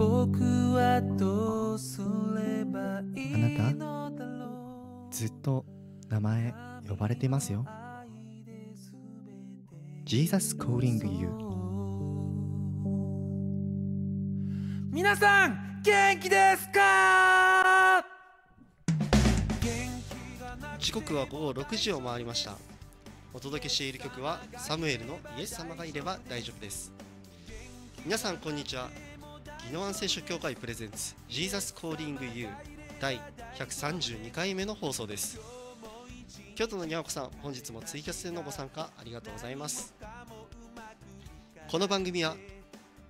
僕はどうすればいいあなたずっと名前呼ばれてますよ Jesus calling you 皆さん元気ですか時刻は午後6時を回りましたお届けしている曲はサムエルのイエス様がいれば大丈夫です皆さんこんにちは宜野湾聖書協会プレゼンツジーザスコーリングユー第132回目の放送です京都のにゃこさん本日もツイキャスでのご参加ありがとうございますこの番組は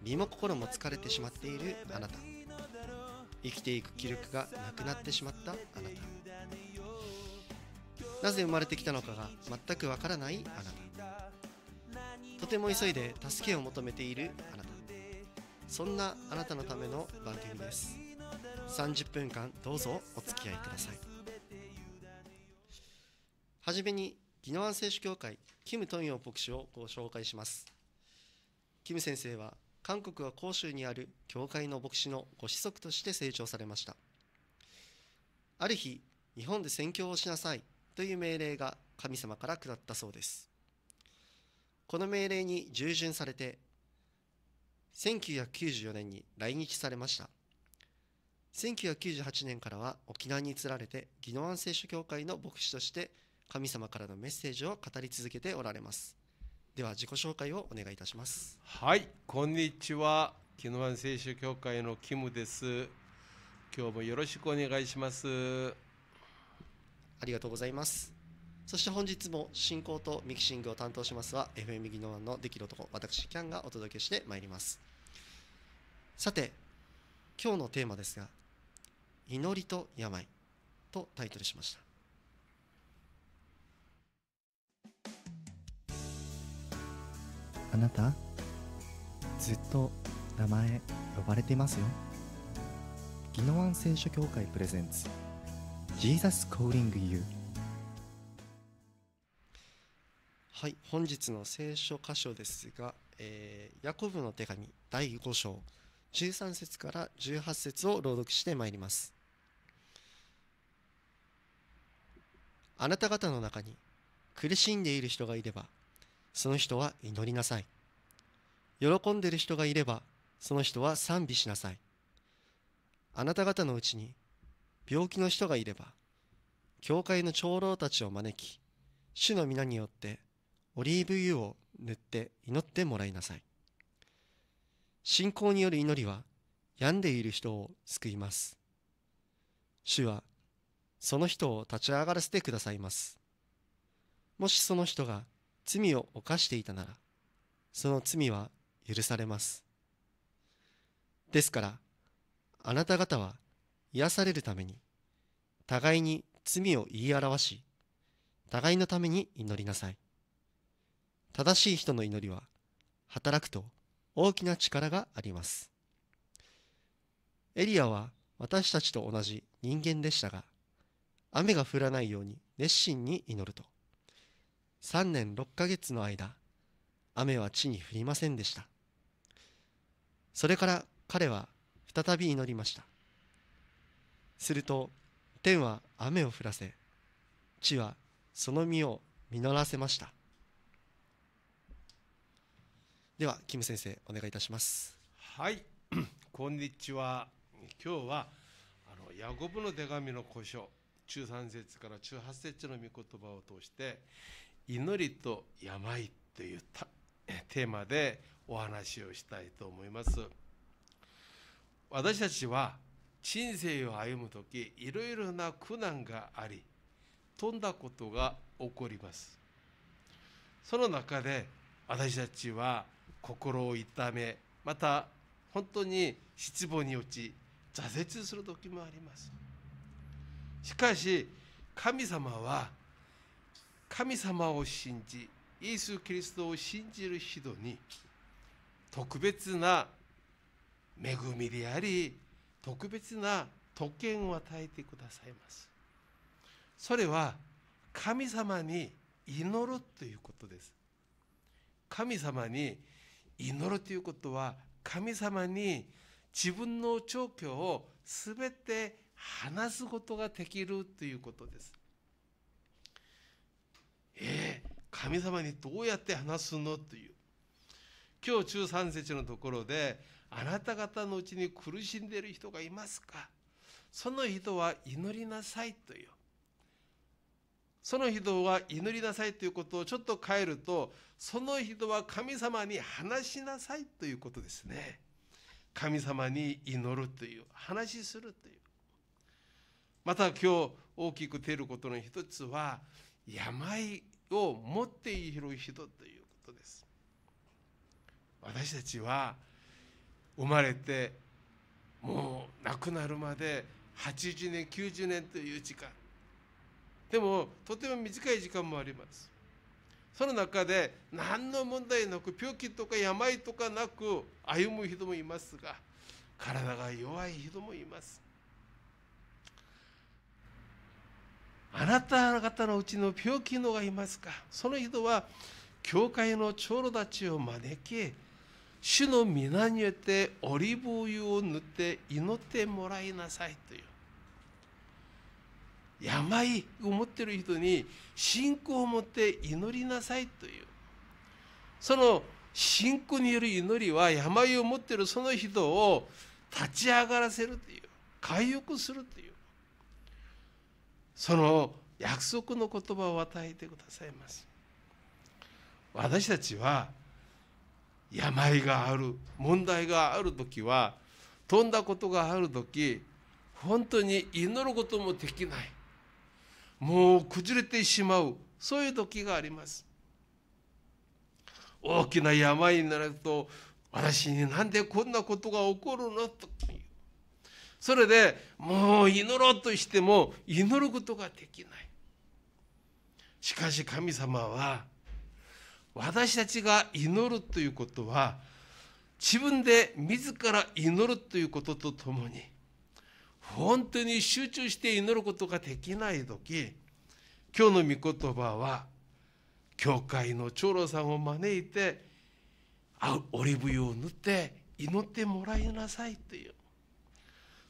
身も心も疲れてしまっているあなた生きていく気力がなくなってしまったあなたなぜ生まれてきたのかが全くわからないあなたとても急いで助けを求めているあなたそんなあなたのための番組です30分間どうぞお付き合いくださいはじめに宜野湾選手協会キム・トンヨン牧師をご紹介しますキム先生は韓国は広州にある教会の牧師のご子息として成長されましたある日日本で宣教をしなさいという命令が神様から下ったそうですこの命令に従順されて1994年に来日されました1998年からは沖縄に移られて宜野湾聖書協会の牧師として神様からのメッセージを語り続けておられますでは自己紹介をお願いいたしますはいこんにちは宜野湾聖書協会のキムです今日もよろしくお願いしますありがとうございますそして本日も進行とミキシングを担当しますは FM 技能のできる男私キャンがお届けしてまいりますさて今日のテーマですが「祈りと病」とタイトルしましたあなたずっと名前呼ばれてますよ宜野湾聖書協会プレゼンツ Jesus Calling You はい、本日の聖書箇所ですが、えー、ヤコブの手紙第5章13節から18節を朗読してまいります。あなた方の中に苦しんでいる人がいれば、その人は祈りなさい。喜んでいる人がいれば、その人は賛美しなさい。あなた方のうちに病気の人がいれば、教会の長老たちを招き、主の皆によってオリーブ油を塗って祈ってもらいなさい。信仰による祈りは病んでいる人を救います。主はその人を立ち上がらせてくださいます。もしその人が罪を犯していたなら、その罪は許されます。ですから、あなた方は癒されるために、互いに罪を言い表し、互いのために祈りなさい。正しい人の祈りは働くと大きな力がありますエリアは私たちと同じ人間でしたが雨が降らないように熱心に祈ると3年6ヶ月の間雨は地に降りませんでしたそれから彼は再び祈りましたすると天は雨を降らせ地はその実を実らせましたではキム先生お願いいたしますはい こんにちは今日はあのヤコブの手紙の古書中3節から中8節の御言葉を通して祈りと病というテーマでお話をしたいと思います私たちは人生を歩む時いろいろな苦難があり飛んだことが起こりますその中で私たちは心を痛めまた本当に失望に落ち挫折する時もありますしかし神様は神様を信じイエス・キリストを信じる人に特別な恵みであり特別な特権を与えてくださいますそれは神様に祈るということです神様に祈るということは神様に自分の状況を全て話すことができるということです。えー、神様にどうやって話すのという今日13節のところであなた方のうちに苦しんでいる人がいますかその人は祈りなさいというその人は祈りなさいということをちょっと変えると、その人は神様に話しなさいということですね。神様に祈るという、話するという。また今日大きく出ることの一つは、病を持っている人ということです。私たちは生まれてもう亡くなるまで80年90年という時間でもとても短い時間もありますその中で何の問題なく病気とか病とかなく歩む人もいますが体が弱い人もいますあなた方のうちの病気のがいますかその人は教会の長老たちを招き主の皆によってオリーブ油を塗って祈ってもらいなさいという病を持ってる人に信仰を持って祈りなさいというその信仰による祈りは病を持ってるその人を立ち上がらせるという回復するというその約束の言葉を与えてくださいます私たちは病がある問題がある時は飛んだことがある時本当に祈ることもできないもう崩れてしまうそういう時があります大きな病になると私になんでこんなことが起こるのとそれでもう祈ろうとしても祈ることができないしかし神様は私たちが祈るということは自分で自ら祈るということとともに本当に集中して祈ることができない時今日の御言葉は教会の長老さんを招いてオリーブ油を塗って祈ってもらいなさいという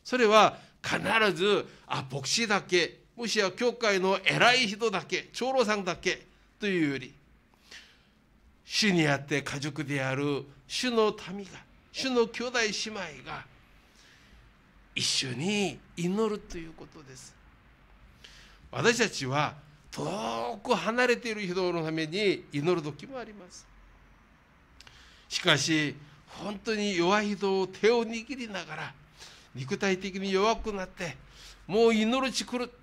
それは必ずあ牧師だけもしや教会の偉い人だけ長老さんだけというより主にあって家族である主の民が主の兄弟姉妹が一緒に祈るということです私たちは遠く離れている人のために祈る時もありますしかし本当に弱い人を手を握りながら肉体的に弱くなってもう祈る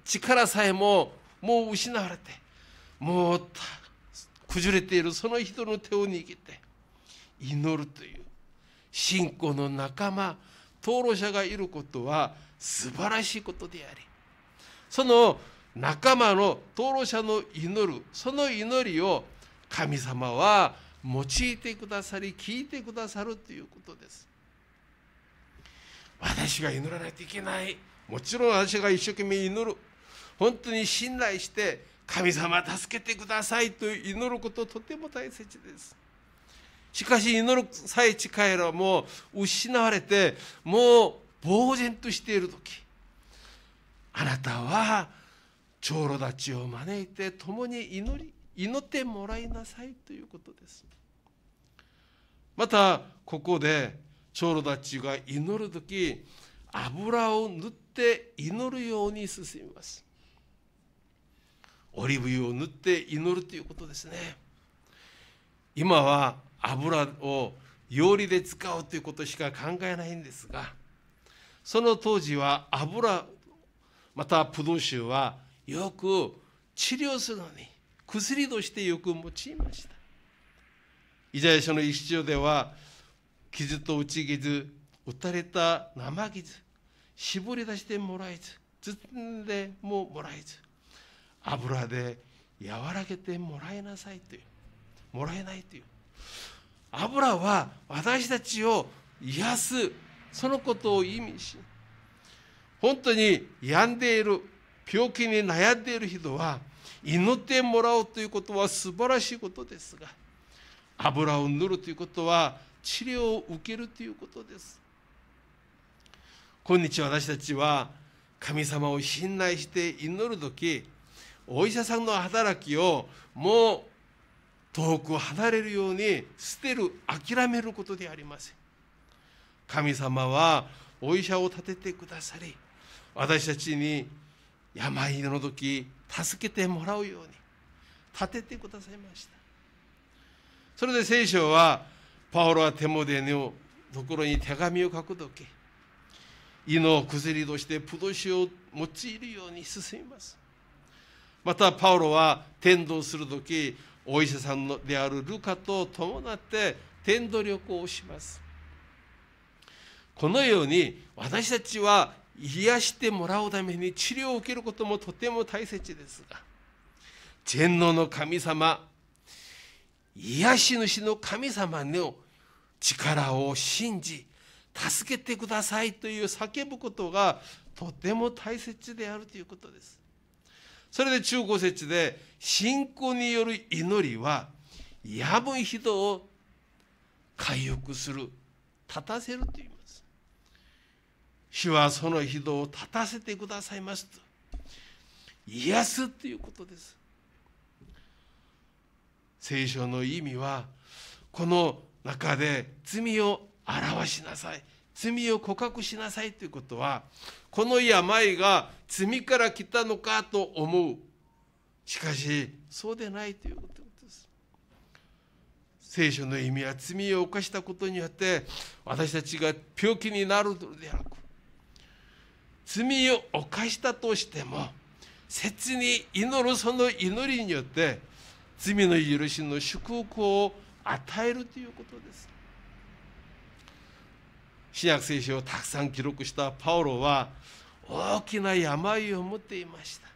力さえももう失われてもう崩れているその人の手を握って祈るという信仰の仲間登録者がいることは素晴らしいことでありその仲間の登録者の祈るその祈りを神様は用いてくださり聞いてくださるということです私が祈らないといけないもちろん私が一生懸命祈る本当に信頼して神様助けてくださいと祈ることとても大切ですしかし祈る最近いらも失われてもう呆然としている時あなたは長老たちを招いて共に祈り祈ってもらいなさいということです。またここで長老たちが祈る時油を塗って祈るように進みます。オリーブ油を塗って祈るということですね。今は油を料理で使うということしか考えないんですがその当時は油またプドン州はよく治療するのに薬としてよく用いましたイザヤ書の一章では傷と打ち傷打たれた生傷絞り出してもらえず包んでももらえず油で和らげてもらえなさいというもらえないという油は私たちを癒すそのことを意味し本当に病んでいる病気に悩んでいる人は祈ってもらうということは素晴らしいことですが油を塗るということは治療を受けるということです今日私たちは神様を信頼して祈る時お医者さんの働きをもう遠く離れるように捨てる諦めることでありません神様はお医者を立ててくださり私たちに病の時助けてもらうように立ててくださいましたそれで聖書はパオロはテモデのところに手紙を書く時胃の薬としてプドシを用いるように進みますまたパオロは天道する時お医者さんであるルカと伴って天道力をしますこのように私たちは癒してもらうために治療を受けることもとても大切ですが全能の神様癒し主の神様の力を信じ助けてくださいという叫ぶことがとても大切であるということです。それで中古説で信仰による祈りはやぶ人を回復する立たせると言います主はその人を立たせてくださいますと癒すということです聖書の意味はこの中で罪を表しなさい罪を告白しなさいということはこの病が罪から来たのかと思うしかしそうでないということです聖書の意味は罪を犯したことによって私たちが病気になるのではなく罪を犯したとしても切に祈るその祈りによって罪の許しの祝福を与えるということです新約聖書をたくさん記録したパウロは大きな病を持っていました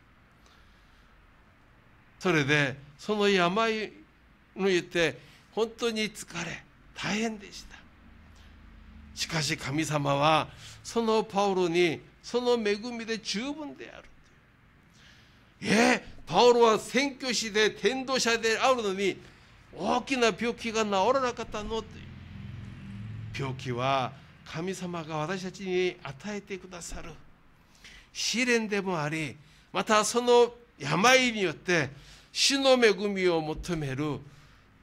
それでその病抜いて本当に疲れ大変でしたしかし神様はそのパウロにその恵みで十分であるえパウロは宣教師で天道者であるのに大きな病気が治らなかったのという病気は神様が私たちに与えてくださる試練でもありまたその病によって主の恵みを求める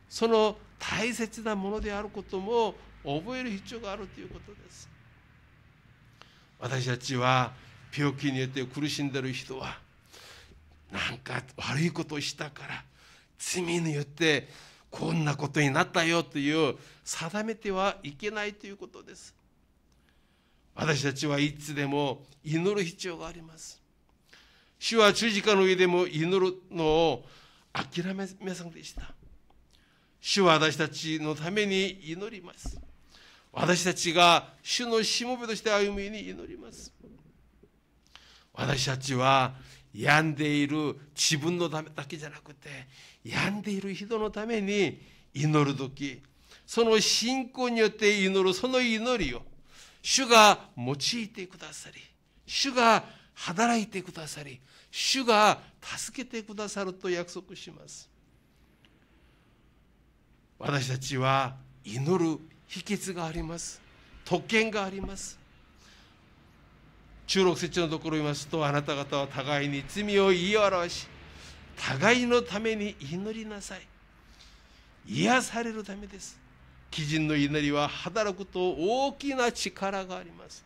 その大切なものであることも覚える必要があるということです私たちは病気によって苦しんでいる人は何か悪いことをしたから罪によってこんなことになったよという定めてはいけないということです私たちはいつでも祈る必要があります主は十字架の上でも祈るのを諦めませんでした主は私たちのために祈ります私たちが主のしもべとして歩みに祈ります私たちは病んでいる自分のためだけじゃなくて病んでいる人のために祈る時その信仰によって祈るその祈りを主が用いてくださり主が働いてくださり主が助けてくださると約束します私たちは祈る秘訣があります特権があります中六節のところをいますとあなた方は互いに罪を言い表し互いのために祈りなさい癒されるためです鬼人の祈りは働くと大きな力があります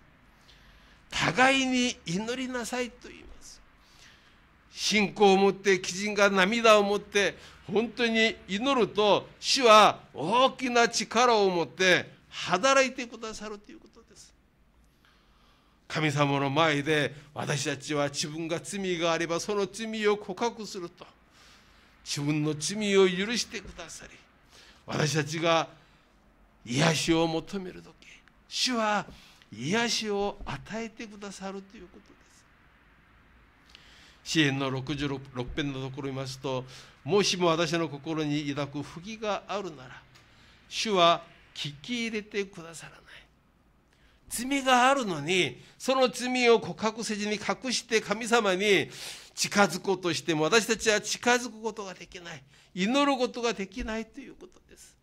互いに祈りなさいと言います信仰を持って鬼人が涙を持って本当に祈ると主は大きな力を持って働いてくださるということです神様の前で私たちは自分が罪があればその罪を告白すると自分の罪を許してくださり私たちが癒しを求める時主は癒しを与えてくださるということです支援の66編のところを見ますともしも私の心に抱く不義があるなら主は聞き入れてくださらない罪があるのにその罪を告白せずに隠して神様に近づこうとしても私たちは近づくことができない祈ることができないということです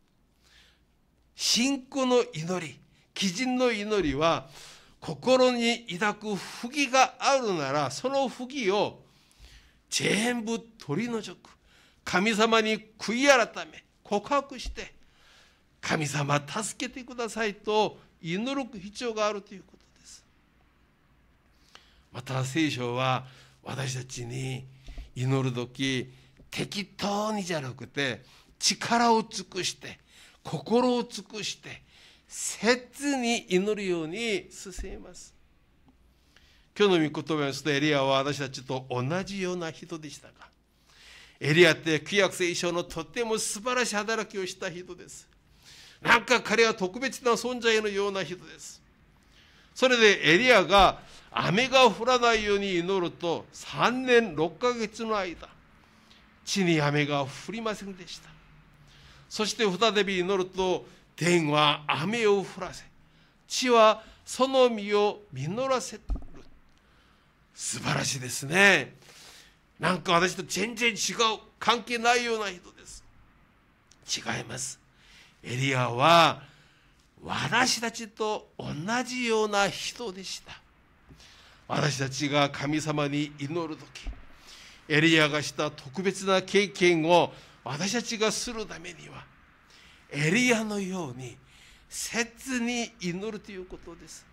信仰の祈り基人の祈りは心に抱く不義があるならその不義を全部取り除く神様に悔い改め告白して神様助けてくださいと祈る必要があるということですまた聖書は私たちに祈る時適当にじゃなくて力を尽くして心を尽くして切に祈るように進みます今日の御言葉ですとエリアは私たちと同じような人でしたがエリアって旧約聖書のとても素晴らしい働きをした人ですなんか彼は特別な存在のような人ですそれでエリアが雨が降らないように祈ると3年6ヶ月の間地に雨が降りませんでしたそして再び祈ると天は雨を降らせ地はその実を実らせる素晴らしいですねなんか私と全然違う関係ないような人です違いますエリアは私たちと同じような人でした私たちが神様に祈る時エリアがした特別な経験を私たちがするためにはエリアのように切に祈るということです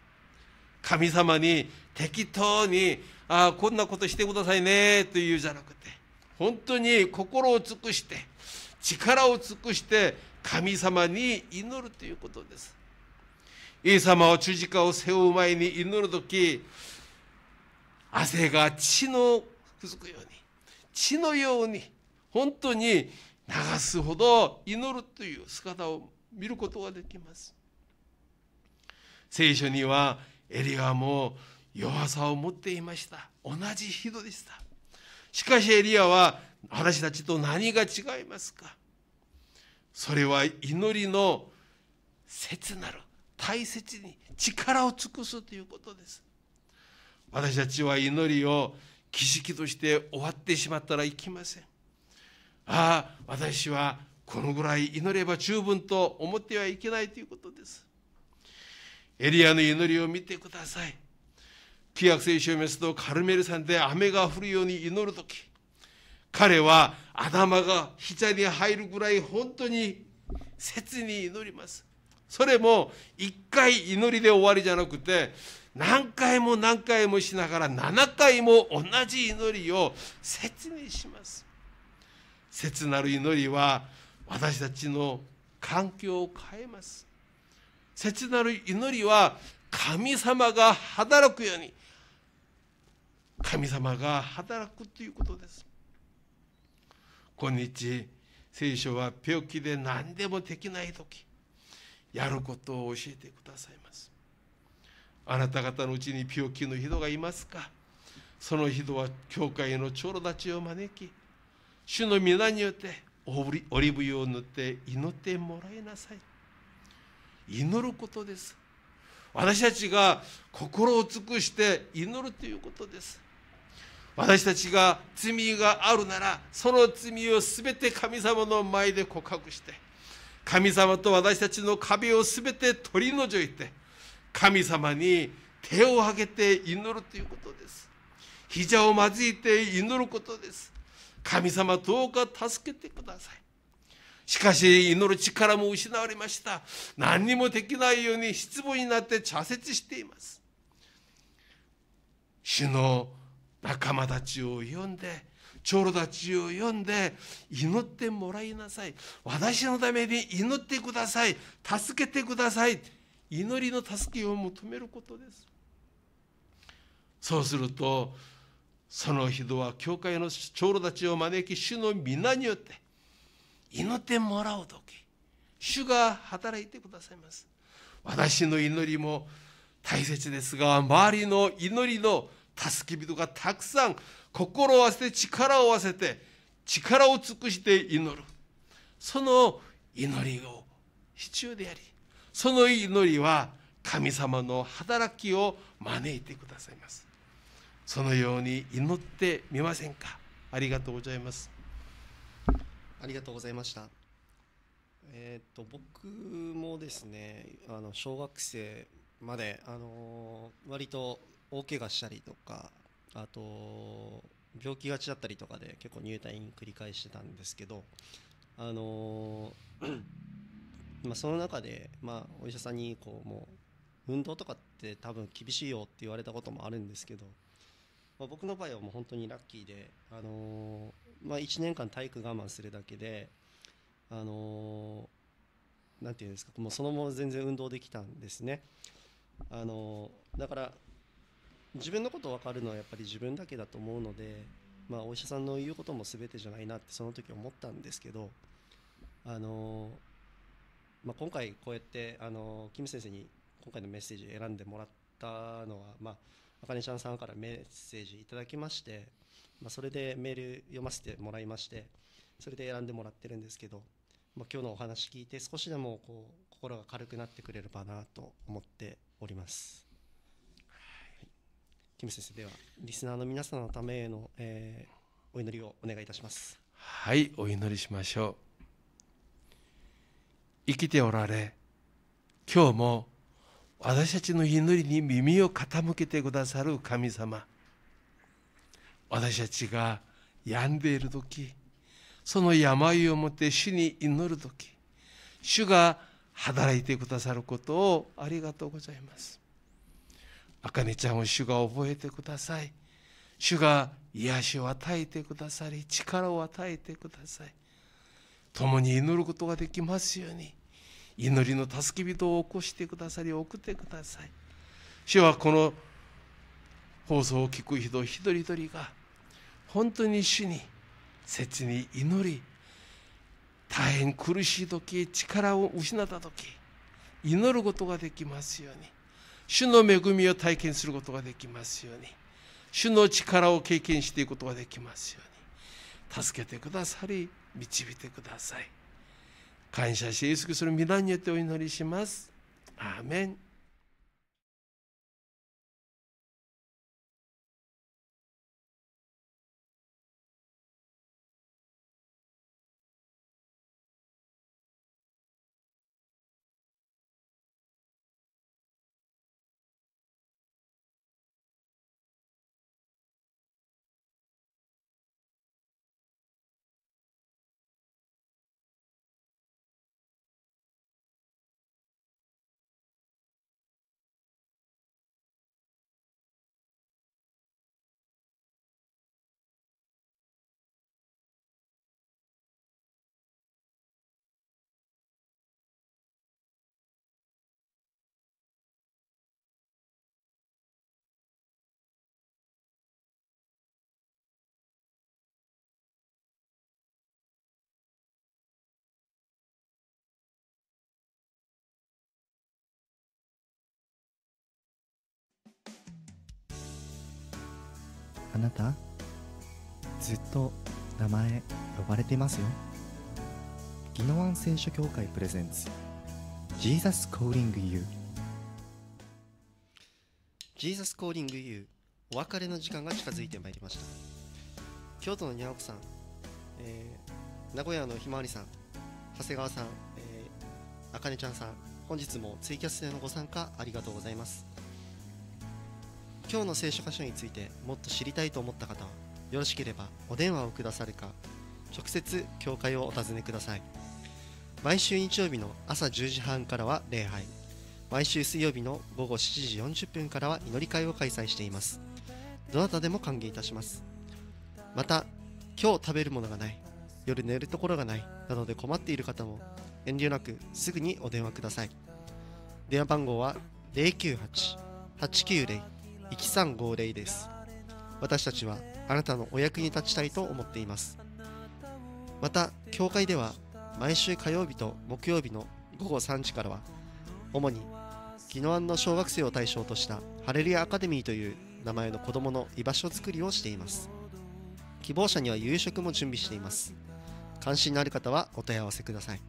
神様に適当にああこんなことしてくださいねというじゃなくて本当に心を尽くして力を尽くして神様に祈るということですイエス様を十字架を背負う前に祈る時汗が血のくずくように血のように本当に流すほど祈るという姿を見ることができます聖書にはエリアも弱さを持っていました同じ人でしたしかしエリアは私たちと何が違いますかそれは祈りの切なる大切に力を尽くすということです私たちは祈りを儀式として終わってしまったらいけませんああ私はこのぐらい祈れば十分と思ってはいけないということですエリアの祈りを見てください旧約聖書を見ますとカルメル山で雨が降るように祈る時彼は頭が膝に入るぐらい本当に切に祈りますそれも1回祈りで終わりじゃなくて何回も何回もしながら7回も同じ祈りを切にします切なる祈りは私たちの環境を変えます切なる祈りは神様が働くように神様が働くということです今日聖書は病気で何でもできない時やることを教えてくださいますあなた方のうちに病気の人がいますかその人は教会の長老たちを招き主の皆によってオリブ油を塗って祈ってもらいなさい祈ることです私たちが心を尽くして祈るということです私たちが罪があるならその罪を全て神様の前で告白して神様と私たちの壁を全て取り除いて神様に手を挙げて祈るということです。膝をまずいて祈ることです。神様どうか助けてください。しかし祈る力も失われました。何にもできないように失望になって挫折しています。主の仲間たちを呼んで、長老たちを呼んで、祈ってもらいなさい。私のために祈ってください。助けてください。祈りの助けを求めることです。そうすると、その人は教会の長老たちを招き主の皆によって祈ってもらうき、主が働いてくださいます私の祈りも大切ですが周りの祈りの助け人がたくさん心を合わせて力を合わせて力を尽くして祈るその祈りを必要でありその祈りは神様の働きを招いてくださいますそのように祈ってみませんかありがとうございますありがとうございましたえーと、僕もですねあの小学生まで、あのー、割と大怪我したりとかあと病気がちだったりとかで結構入退院繰り返してたんですけど、あのー、まあ、その中で、まあ、お医者さんにこうもう運動とかって多分厳しいよって言われたこともあるんですけどまあ、僕の場合はもう本当にラッキーで、あのー、まあ、1年間体育我慢するだけで、あのー、なんていうんですかもうそのまま全然運動できたんですね。あのー、だから自分のこと分かるのはやっぱり自分だけだと思うので、まあ、お医者さんの言うことも全てじゃないなってその時思ったんですけど、あのまあ、今回こうやって、あのキム先生に今回のメッセージ選んでもらったのは、まあ、あかねちゃんさんからメッセージいただきまして、まあ、それでメール読ませてもらいましてそれで選んでもらってるんですけど、まあ、今日のお話聞いて少しでもこう心が軽くなってくれればなと思っております。はい、キム先生ではリスナーの皆さんのためへの、えー、お祈りをお願いいたします。はいお祈りしましょう。生きておられ今日も私たちの祈りに耳を傾けてくださる神様私たちが病んでいる時その病をもって主に祈る時主が働いてくださることをありがとうございますあかねちゃんを主が覚えてください主が癒しを与えてくださり力を与えてください共に祈ることができますように祈りの助け人を起こしてくださり送ってください主はこの放送を聞く人一人一人が本当に主に切に祈り大変苦しい時力を失った時祈ることができますように主の恵みを体験することができますように主の力を経験していくことができますように助けてくださり導いてください感謝し、イエスキリス皆によってお祈りします。アーメン。あなたずっと名前呼ばれてますよ宜野湾聖書協会プレゼンツジーザスコーリング・ユー」ジーザスコーリング・ユーお別れの時間が近づいてまいりました京都のにゃおこさん、えー、名古屋のひまわりさん長谷川さん、えー、あかねちゃんさん本日もツイキャスでのご参加ありがとうございます今日の聖書箇所についてもっと知りたいと思った方はよろしければお電話をくださるか直接教会をお尋ねください毎週日曜日の朝10時半からは礼拝毎週水曜日の午後7時40分からは祈り会を開催していますどなたでも歓迎いたしますまた今日食べるものがない夜寝るところがないなどで困っている方も遠慮なくすぐにお電話ください電話番号は098-890 1350です私たちはあなたのお役に立ちたいと思っていますまた教会では毎週火曜日と木曜日の午後3時からは主に宜野湾の小学生を対象としたハレルヤアカデミーという名前の子どもの居場所づくりをしています希望者には夕食も準備しています関心のある方はお問い合わせください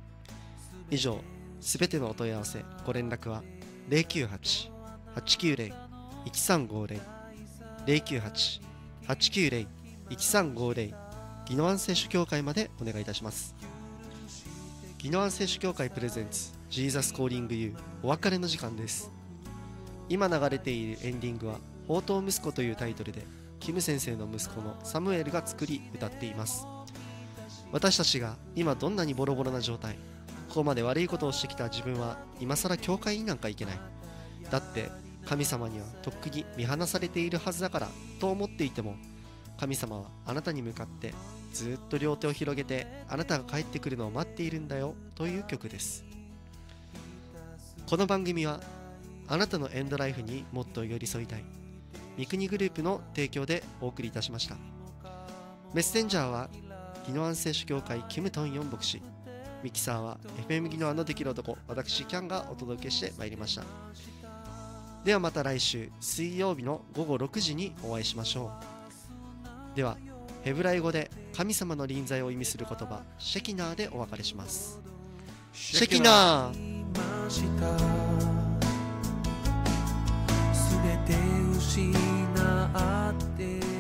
以上すべてのお問い合わせご連絡は098-890 1350 0 9 8 9 0 1 3 5 0ギノアン選手協会までお願いいたしますギノアン選手協会プレゼンツジーザスコーリングユーお別れの時間です今流れているエンディングは「宝刀息子」というタイトルでキム先生の息子のサムエルが作り歌っています私たちが今どんなにボロボロな状態ここまで悪いことをしてきた自分は今更教会になんか行けないだって神様にはとっくに見放されているはずだからと思っていても神様はあなたに向かってずっと両手を広げてあなたが帰ってくるのを待っているんだよという曲ですこの番組はあなたのエンドライフにもっと寄り添いたい三国グループの提供でお送りいたしましたメッセンジャーは宜野湾聖書協会キム・トンヨン牧師ミキサーは FM ギノアのできる男私キャンがお届けしてまいりましたではまた来週水曜日の午後6時にお会いしましょうではヘブライ語で神様の臨在を意味する言葉シェキナーでお別れしますシェキナー